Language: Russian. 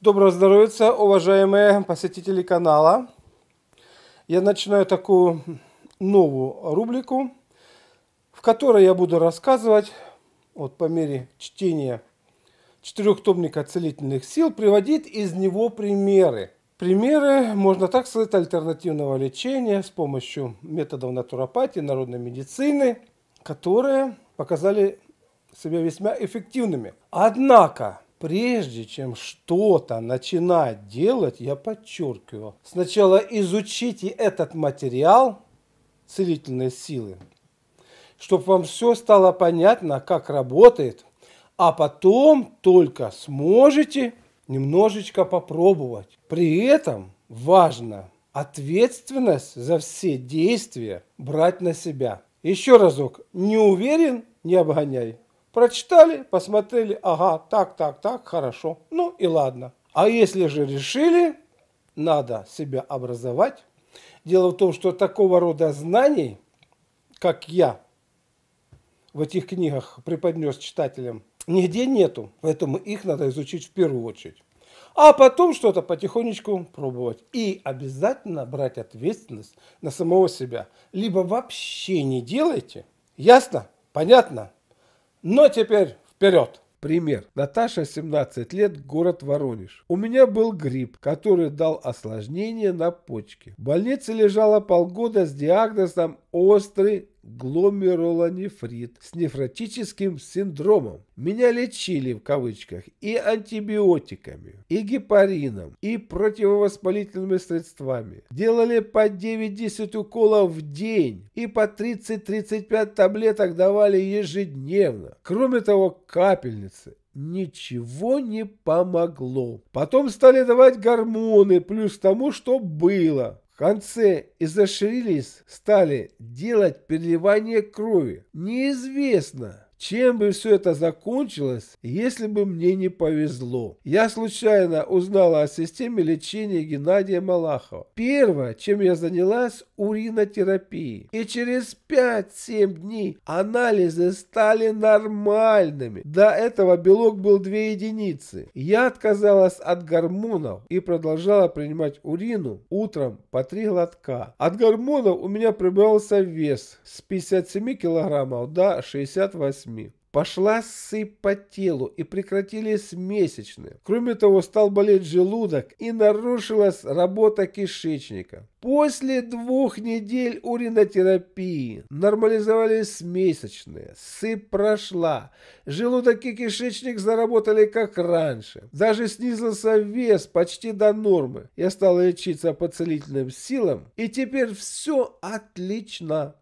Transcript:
Доброго здоровья, уважаемые посетители канала. Я начинаю такую новую рубрику, в которой я буду рассказывать, вот по мере чтения четырехтомника целительных сил, приводить из него примеры. Примеры, можно так сказать, альтернативного лечения с помощью методов натуропатии, народной медицины, которые показали себя весьма эффективными. Однако, Прежде чем что-то начинать делать, я подчеркиваю, сначала изучите этот материал целительной силы, чтобы вам все стало понятно, как работает, а потом только сможете немножечко попробовать. При этом важно ответственность за все действия брать на себя. Еще разок, не уверен, не обгоняй. Прочитали, посмотрели, ага, так, так, так, хорошо. Ну и ладно. А если же решили, надо себя образовать. Дело в том, что такого рода знаний, как я в этих книгах преподнес читателям, нигде нету. Поэтому их надо изучить в первую очередь. А потом что-то потихонечку пробовать. И обязательно брать ответственность на самого себя. Либо вообще не делайте. Ясно? Понятно? Но теперь вперед! Пример. Наташа, 17 лет, город Воронеж. У меня был грипп, который дал осложнение на почке. В больнице лежала полгода с диагнозом острый гломерулонефрит с нефротическим синдромом. Меня лечили в кавычках и антибиотиками, и гепарином, и противовоспалительными средствами. Делали по 9-10 уколов в день и по 30-35 таблеток давали ежедневно. Кроме того, капельницы ничего не помогло. Потом стали давать гормоны, плюс тому, что было конце изоширились, стали делать переливание крови. Неизвестно, чем бы все это закончилось, если бы мне не повезло? Я случайно узнала о системе лечения Геннадия Малахова. Первое, чем я занялась, уринотерапией. И через 5-7 дней анализы стали нормальными. До этого белок был 2 единицы. Я отказалась от гормонов и продолжала принимать урину утром по 3 глотка. От гормонов у меня прибавился вес с 57 килограммов до 68 детьми. Пошла сыпь по телу и прекратились месячные. Кроме того, стал болеть желудок и нарушилась работа кишечника. После двух недель уринотерапии нормализовались месячные, сыпь прошла, желудок и кишечник заработали как раньше. Даже снизился вес почти до нормы. Я стал лечиться по целительным силам и теперь все отлично.